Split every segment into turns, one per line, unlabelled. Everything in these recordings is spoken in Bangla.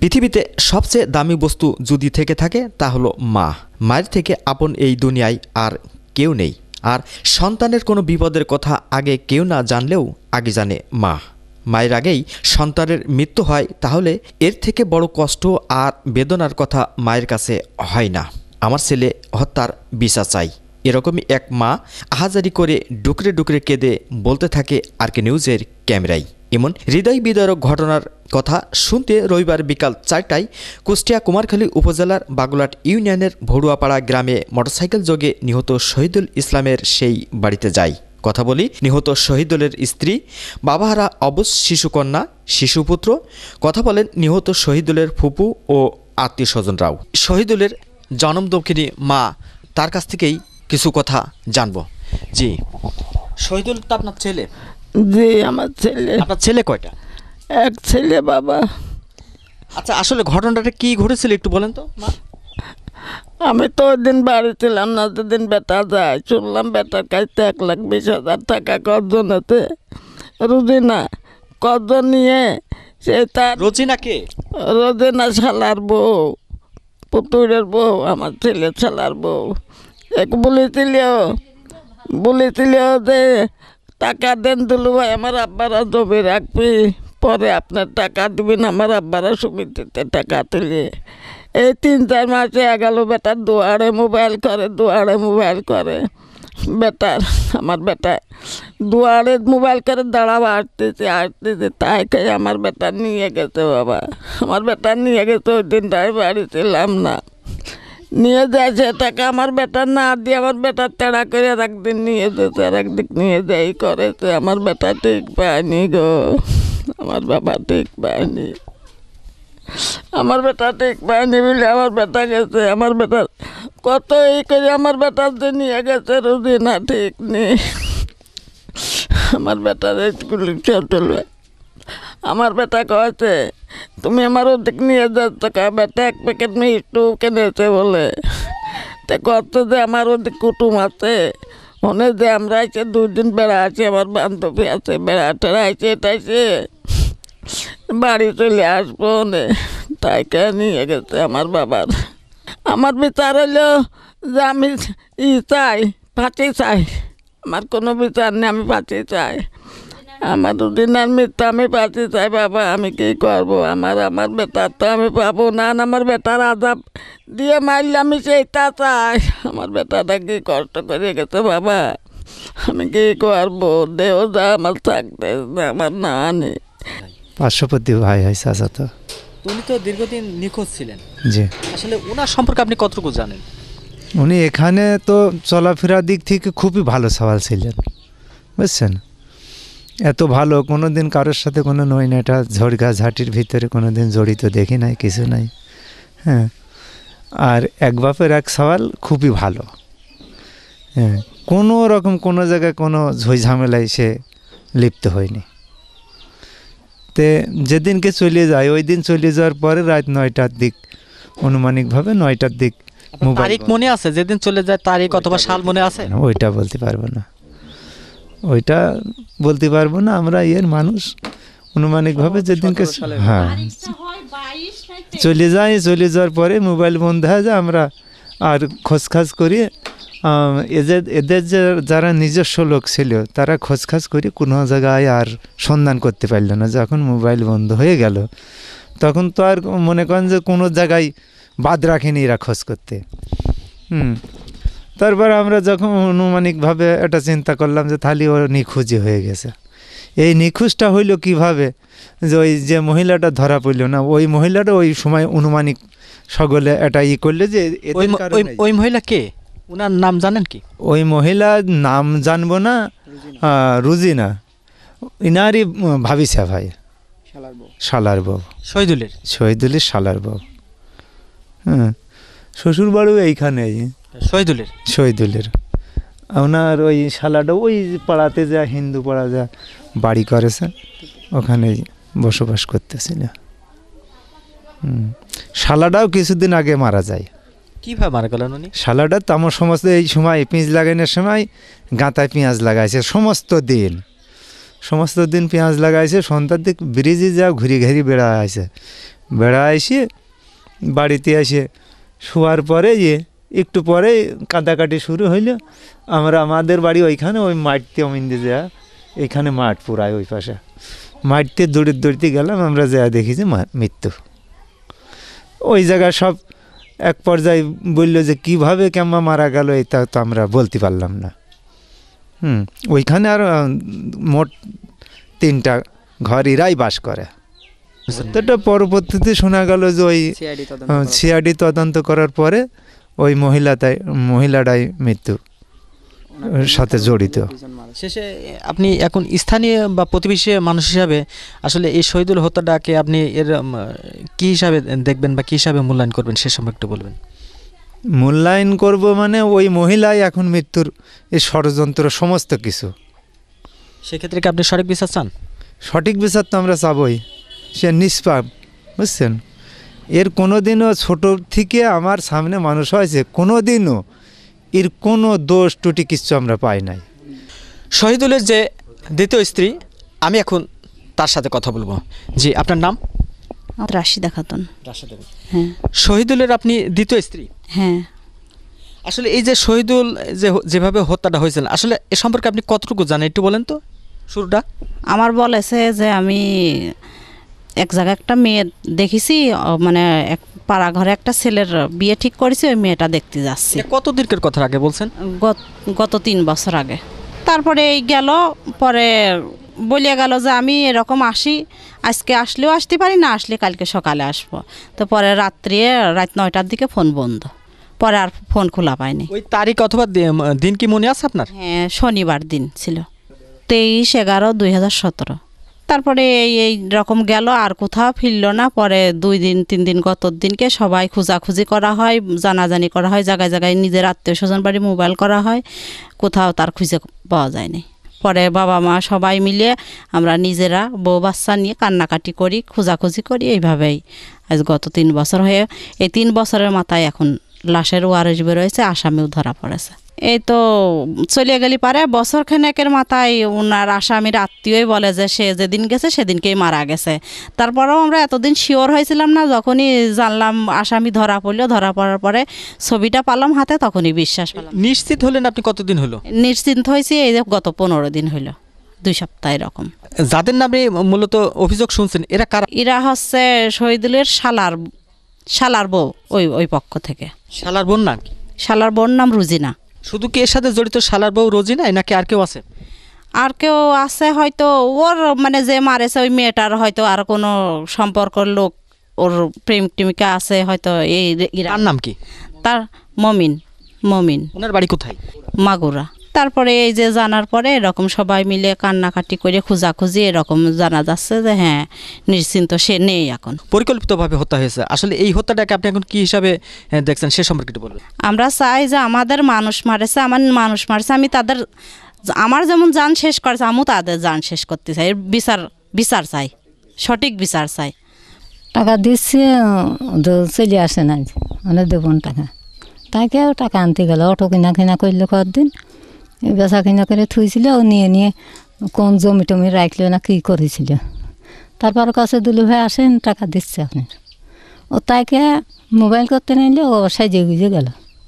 পৃথিবীতে সবচেয়ে দামি বস্তু যদি থেকে থাকে তা হলো মা মায়ের থেকে আপন এই দুনিয়ায় আর কেউ নেই আর সন্তানের কোনো বিপদের কথা আগে কেউ না জানলেও আগে জানে মা মায়ের আগেই সন্তানের মৃত্যু হয় তাহলে এর থেকে বড় কষ্ট আর বেদনার কথা মায়ের কাছে হয় না আমার ছেলে হত্যার বিচার চাই এরকমই এক মা আহাজারি করে ডুকরে ডুকরে কেঁদে বলতে থাকে আর কে নিউজের ক্যামেরায় এমন হৃদয় বিদারক ঘটনার কথা শুনতে রবিবার বিকাল চারটায় কুষ্টিয়া কুমারখালী উপজেলার বাগুলাট ইউনিয়নের ভড়ুয়াপাড়া গ্রামে মোটরসাইকেল যোগে নিহত শহীদুল ইসলামের সেই বাড়িতে যায় কথা বলি নিহত শহীদুলের স্ত্রী বাবাহারা অবস শিশুকন্যা শিশুপুত্র কথা বলেন নিহত শহীদুলের ফুপু ও আত্মীয় স্বজনরাও শহীদুলের জনমদক্ষিণী মা তার কাছ থেকেই কিছু কথা জানব জি শহীদুল তো আপনার ছেলে জি আমার ছেলে আপনার ছেলে কয়টা এক ছেলে বাবা আচ্ছা আসলে ঘটনাটা কি ঘটেছিল একটু বলেন তো মা
আমি তো ওই দিন বাড়ি ছিলাম না যেদিন বেটা যায় শুনলাম বেটার কাছে এক লাখ বিশ হাজার টাকা কজন হতে রুজিনা কজন নিয়ে সে তার রোজিনা কে রোজিনা শালার বউ পুতুরের বউ আমার ছেলে শালার বউ এক বলেছিল বলেছিল যে টাকা দেন দুলু ভাই আমার আব্বারা জমি রাখবি পরে আপনার টাকা দিবেন আমার আব্বারা সমিতিতে টাকা তুলে এই তিন চার মাসে এগালো বেটার দুয়ারে মোবাইল করে দুয়ারে মোবাইল করে বেটার আমার বেটা দুয়ারে মোবাইল করে দাঁড়াবা আসতেছে আসতেছে তাই খাই আমার বেটা নিয়ে গেছে বাবা আমার বেটা নিয়ে গেছে ওই দিনটাই বাড়ি ছিলাম না নিয়ে যায় তাকে আমার বেটা না দিয়ে আমার বেটার তেড়া করে একদিন নিয়ে যেতে আর একদিক নিয়ে যাই করেছে আমার বেটা ঠিক পায়নি গো আমার বাবা ঠিক পায়নি আমার বেটা ঠিক পায়নি বলে আমার বেটা গেছে আমার বেটার কত এই করে আমার বেটার যে নিয়ে গেছে রুদি না ঠিক নেই আমার বেটার স্কুল চলবে আমার বেটা কয়েছে তুমি আমারও থেকে নিয়ে হাজার টাকা বেটা এক প্যাকেট মিষ্টি কিনেছে বলে তা কত যে আমার ওদিক কুটুম আছে মনে যে আমরা আছে দুদিন বেড়া আছে আমার বান্ধবী আছে বেড়া টেড়া আছে এটাইছে বাড়ি চলে আসবো নে তাইকে নিয়ে গেছে আমার বাবার আমার বিচার হলো যে আমি ই চাই ফাঁসি চাই আমার কোনো বিচার নেই আমি ফাঁসি চাই আমার দুদিনের মৃত্যু আমি পাচ্ছি চাই বাবা আমি কি করবো আমার আমার বেটার তো আমি পাবো না আমার বেটার আজাব দিয়ে মারলে আমি সেইটা চাই আমার বেটাটা কি কষ্ট করে গেছে বাবা আমি কি করবো দেহ যা আমার থাকতে আমার না নেই
পার্শ্বপতি ভাই হয় চাচা তো
উনি তো দীর্ঘদিন নিখোঁজ ছিলেন জি আসলে ওনার সম্পর্কে আপনি কতটুকু জানেন
উনি এখানে তো চলাফেরার দিক থেকে খুবই ভালো সওয়াল ছিলেন বুঝছেন এত ভালো কোনো দিন কারোর সাথে কোনো না এটা ঝড়গা ঝাঁটির ভিতরে কোনো দিন জড়িত দেখি নাই কিছু নাই হ্যাঁ আর এক বাপের এক সওয়াল খুবই ভালো হ্যাঁ কোনো রকম কোনো জায়গায় কোনো ঝামেলায় সে লিপ্ত হয়নি তে যেদিনকে চলে যায় ওই দিন চলে যাওয়ার পরে রাত নয়টার দিক অনুমানিকভাবে নয়টার দিক তারিখ মনে
আছে যেদিন চলে যায় তারিখ অথবা সাল মনে আছে
ওইটা বলতে পারবো না ওইটা বলতে পারবো না আমরা এর মানুষ অনুমানিকভাবে যেদিনকে হ্যাঁ চলে যাই চলে যাওয়ার পরে মোবাইল বন্ধ হয়ে যায় আমরা আর খোঁজখাজ করি এদের এদের যে যারা নিজস্ব লোক ছিল তারা খোঁজখাজ করে কোনো জায়গায় আর সন্ধান করতে পারল না যখন মোবাইল বন্ধ হয়ে গেল তখন তো আর মনে করেন যে কোনো জায়গায় বাদ রাখেনি এরা খোঁজ করতে হুম তারপর আমরা যখন অনুমানিকভাবে এটা চিন্তা করলাম যে থালি ও নিখুঁজি হয়ে গেছে এই নিখুঁজটা হইল কিভাবে যে ওই যে মহিলাটা ধরা পড়ল না ওই মহিলাটা ওই সময় অনুমানিক সকলে এটা ই করলে যে ওই মহিলা কে ওনার নাম জানেন কি ওই মহিলার নাম জানবো না রুজিনা ইনারই ভাবিসা ভাই শালার বউ শহীদুলের শহীদুলের শালার বউ হ্যাঁ শ্বশুরবাড়ু এইখানেই শহীদুলের শহীদুলের আপনার ওই শালাটা ওই পাড়াতে যা হিন্দু পাড়া যা বাড়ি করেছে ওখানেই বসবাস করতেছিল শালাটাও কিছুদিন আগে মারা যায় কীভাবে মারা গেলেন উনি শালাটা তো আমার সমস্ত এই সময় পেঁয়াজ লাগানোর সময় গাঁতায় পেঁয়াজ লাগাইছে সমস্ত দিন সমস্ত দিন পেঁয়াজ লাগাইছে সন্ধ্যার দিক ব্রিজে যা ঘুরি ঘুরি বেড়া আছে বেড়া আসে বাড়িতে আসে শোয়ার পরে যে একটু পরে কাঁদাকাটি শুরু হইলো আমরা আমাদের বাড়ি ওইখানে ওই মাঠতে অমিন্দে যা এখানে মাঠ পুরায় ওই পাশে মাঠতে দৌড়ে দৌড়তে গেলাম আমরা যা দেখি যে মৃত্যু ওই জায়গা সব এক পর্যায়ে বললো যে কিভাবে কেমন মারা গেল এটা তো আমরা বলতে পারলাম না হুম ওইখানে আর মোট তিনটা ঘর এরাই বাস করে সত্যটা পরবর্তীতে শোনা গেল যে ওই সিআইডি তদন্ত করার পরে ওই মহিলাটাই মহিলাটাই
মৃত্যু সাথে জড়িত শেষে আপনি এখন স্থানীয় বা প্রতিবেশী মানুষ হিসাবে আসলে এই শহীদুল হত্যাটাকে আপনি এর কি হিসাবে দেখবেন বা কি হিসাবে মূল্যায়ন করবেন সে সম্পর্কে একটু বলবেন
মূল্যায়ন করব মানে ওই মহিলাই এখন মৃত্যুর এই ষড়যন্ত্র সমস্ত কিছু সেক্ষেত্রে কি আপনি সঠিক বিচার চান সঠিক বিচার তো আমরা চাবই সে নিষ্পাপ বুঝছেন এর কোনো দিনও ছোটো থেকে আমার সামনে মানুষ হয়েছে কোনো দিনও
এর কোনো দোষ টুটি কিচ্ছু আমরা পাই নাই শহীদুলের যে দ্বিতীয় স্ত্রী আমি এখন তার সাথে কথা বলবো জি আপনার নাম রাশিদা খাতুন হ্যাঁ শহীদুলের আপনি দ্বিতীয় স্ত্রী হ্যাঁ আসলে এই যে শহীদুল যে যেভাবে হত্যাটা হয়েছিল আসলে এ সম্পর্কে আপনি কতটুকু জানেন একটু বলেন তো শুরুটা
আমার বলেছে যে আমি এক জায়গায় একটা মেয়ে দেখেছি মানে এক পাড়া ঘরে একটা ছেলের বিয়ে ঠিক করেছে ওই মেয়েটা দেখতে যাচ্ছি কত দিনকের কথা আগে বলছেন গত তিন বছর আগে তারপরে এই গেল পরে বলিয়া গেল যে আমি এরকম আসি আজকে আসলেও আসতে পারি না আসলে কালকে সকালে আসব তো পরে রাত্রে রাত নয়টার দিকে ফোন বন্ধ পরে আর ফোন খোলা পায়নি ওই তারিখ অথবা দিন কি মনে আছে আপনার হ্যাঁ শনিবার দিন ছিল তেইশ এগারো দুই হাজার সতেরো তারপরে এই এই রকম গেল আর কোথাও ফিরল না পরে দুই দিন তিন দিন গত দিনকে সবাই খোঁজাখুঁজি করা হয় জানাজানি করা হয় জায়গায় জায়গায় নিজের আত্মীয় স্বজন বাড়ি মোবাইল করা হয় কোথাও তার খুঁজে পাওয়া যায়নি পরে বাবা মা সবাই মিলে আমরা নিজেরা বউ বাচ্চা নিয়ে কান্নাকাটি করি খোঁজাখুঁজি করি এইভাবেই আজ গত তিন বছর হয়ে এই তিন বছরের মাথায় এখন লাশের ওয়ারেজ বেরোয়েছে আসামিও ধরা পড়েছে এই তো চলে গেলি পারে বছর খানেকের মাথায় ওনার আসামির আত্মীয়ই বলে যে সে যেদিন গেছে সেদিনকেই মারা গেছে তারপরেও আমরা এতদিন শিওর হয়েছিলাম না যখনই জানলাম আসামি ধরা পড়লো ধরা পড়ার পরে ছবিটা পালাম হাতে তখনই বিশ্বাস পেলাম
নিশ্চিত হলেন আপনি কতদিন হলো
নিশ্চিন্ত হয়েছি এই যে গত পনেরো দিন হলো দুই সপ্তাহ এরকম
যাদের নামে মূলত অভিযোগ শুনছেন এরা কারা এরা হচ্ছে শহীদুলের শালার
শালার বউ ওই ওই পক্ষ থেকে শালার বোন নাম শালার বোন নাম রুজিনা শুধু কি এর সাথে জড়িত শালার বউ রোজিনাই নাকি আর কেউ আছে আর কেউ আছে হয়তো ওর মানে যে মারেছে ওই মেয়েটার হয়তো আর কোনো সম্পর্কের লোক ওর প্রেম টিমিকা আছে হয়তো এই তার নাম কি তার মমিন মমিন ওনার
বাড়ি কোথায় মাগুরা
তারপরে এই যে জানার পরে এরকম সবাই মিলে কান্নাকাটি করে খোঁজাখুঁজি এরকম জানা যাচ্ছে যে হ্যাঁ নিশ্চিন্ত সে নেই এখন
পরিকল্পিতভাবে হত্যা হয়েছে আসলে এই হত্যাটাকে আপনি এখন কি হিসাবে দেখছেন সে সম্পর্কে একটু বলবেন
আমরা চাই যে আমাদের মানুষ মারেছে আমার মানুষ মারছে আমি তাদের আমার যেমন যান শেষ করেছে আমিও তাদের যান শেষ করতে চাই বিচার বিচার চাই সঠিক বিচার চাই
টাকা দিচ্ছে চলে আসে না মানে দেবন টাকা তাকে টাকা আনতে গেলে অটো কিনা কিনা করলে কদিন এই বেচা কিনা করে থুইছিল নিয়ে নিয়ে কোন জমি টমি রাখলো না কী করেছিল তারপর কাছে দুলু ভাই আসেন টাকা দিচ্ছে আপনার ও তাইকে মোবাইল করতে নিলে ও সাজিয়ে গুজে গেল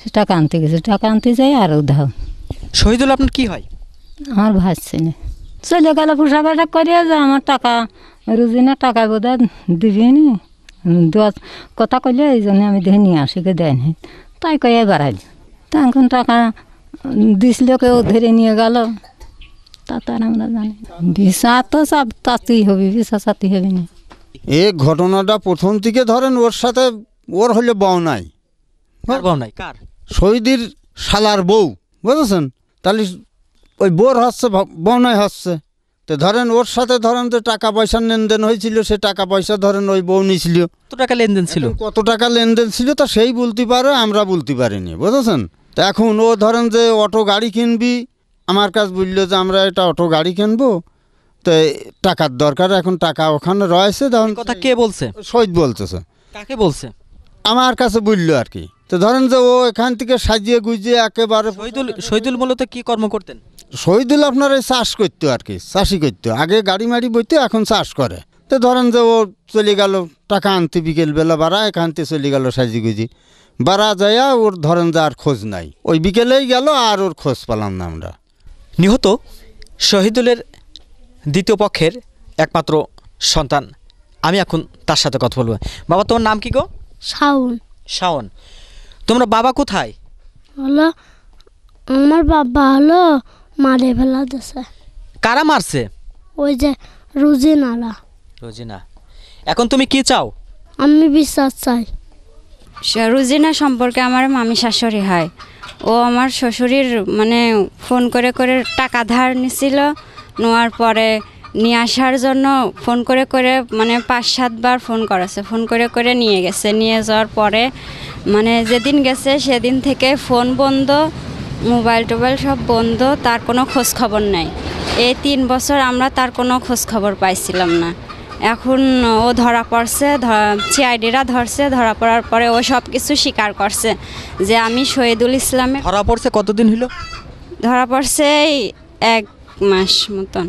সে টাকা আনতে গেছে টাকা আনতে যাই আর উদাহ শহীদুল আপনার কি হয় আমার ভাসছে না চলে গেল পোশাক আশাক করে যে আমার টাকা রুজি না টাকা বোধ দিবি নি কথা কইলে এই জন্য আমি দেখে নিয়ে আসি গে দেয় নি তাই কয়ে বাড়াইল তা এখন টাকা দিছিল কেউ ধরে নিয়ে গেল তা আমরা জানি ভিসা তো সব তাতেই হবে ভিসা সাথেই হবে না
এ ঘটনাটা প্রথম থেকে ধরেন ওর সাথে ওর হলে বউ নাই বউ নাই কার শহীদির শালার বউ বুঝেছেন তাহলে ওই বোর হচ্ছে বনাই হচ্ছে তো ধরেন ওর সাথে ধরেন তো টাকা পয়সা লেনদেন হয়েছিল সে টাকা পয়সা ধরেন ওই বউ নিয়েছিল কত টাকা লেনদেন ছিল কত টাকা লেনদেন ছিল তা সেই বলতে পারে আমরা বলতে পারিনি বুঝেছেন তো এখন ও ধরেন যে অটো গাড়ি কিনবি আমার কাছ বলল যে আমরা এটা অটো গাড়ি কিনবো তো টাকার দরকার এখন টাকা ওখানে রয়েছে তখন কথা কে বলছে সৈদ বলতেছে কাকে বলছে আমার কাছে বললো আর কি তো ধরেন যে ও এখান থেকে সাজিয়ে গুজিয়ে একেবারে শহীদুল শহীদুল মূলত কি কর্ম করতেন শহীদুল আপনার এই চাষ করতো আর কি চাষি করতো আগে গাড়ি মাড়ি বইতে এখন চাষ করে তো ধরেন যে ও চলে গেল টাকা আনতে বিকেলবেলা বাড়া এখান থেকে চলে গেল গুজি বাড়া যায় ওর ধরেন যে আর খোঁজ নাই ওই বিকেলেই গেল আর ওর খোঁজ পেলাম না আমরা নিহত শহীদুলের
দ্বিতীয় পক্ষের একমাত্র সন্তান আমি এখন তার সাথে কথা বলবো বাবা তোমার নাম কি গো শাওন শাওন তোমরা বাবা কোথায়
হলো আমার বাবা হলো মারে ফেলা কারা মারছে ওই যে রুজিনালা
রোজিনা এখন তুমি কি চাও
আমি
বিশ্বাস চাই রোজিনা সম্পর্কে আমার মামি শাশুড়ি হয় ও আমার শ্বশুরির মানে ফোন করে করে টাকা ধার নিছিল নেওয়ার পরে নিয়ে আসার জন্য ফোন করে করে মানে পাঁচ সাতবার ফোন করাছে ফোন করে করে নিয়ে গেছে নিয়ে যাওয়ার পরে মানে যেদিন গেছে সেদিন থেকে ফোন বন্ধ মোবাইল টোবাইল সব বন্ধ তার কোনো খোঁজখবর নেই নাই এই তিন বছর আমরা তার কোনো খোঁজখবর পাইছিলাম না এখন ও ধরা পড়ছে সিআইডিরা ধরছে ধরা পড়ার পরে ও সব কিছু স্বীকার করছে যে আমি শহীদুল ইসলামে ধরা পড়ছে কতদিন হলো ধরা পড়ছে এই এক মাস মতন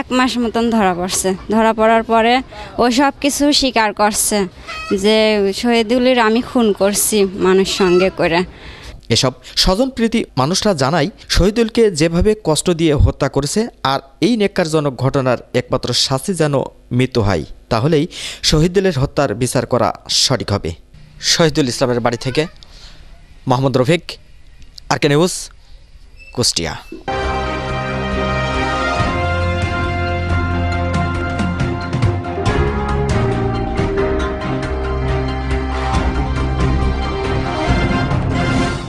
এক মাস মতন ধরা পড়ছে ধরা পড়ার পরে ও সব কিছু স্বীকার করছে যে শহীদুলির আমি খুন করছি মানুষ সঙ্গে করে
এসব স্বজনপ্রীতি মানুষরা জানায় শহীদুলকে যেভাবে কষ্ট দিয়ে হত্যা করেছে আর এই নেককারজনক ঘটনার একমাত্র শাস্তি যেন মৃত্যু হয় তাহলেই শহীদুলের হত্যার বিচার করা সঠিক হবে শহীদুল ইসলামের বাড়ি থেকে মোহাম্মদ রফিক আরকে নিউজ কুষ্টিয়া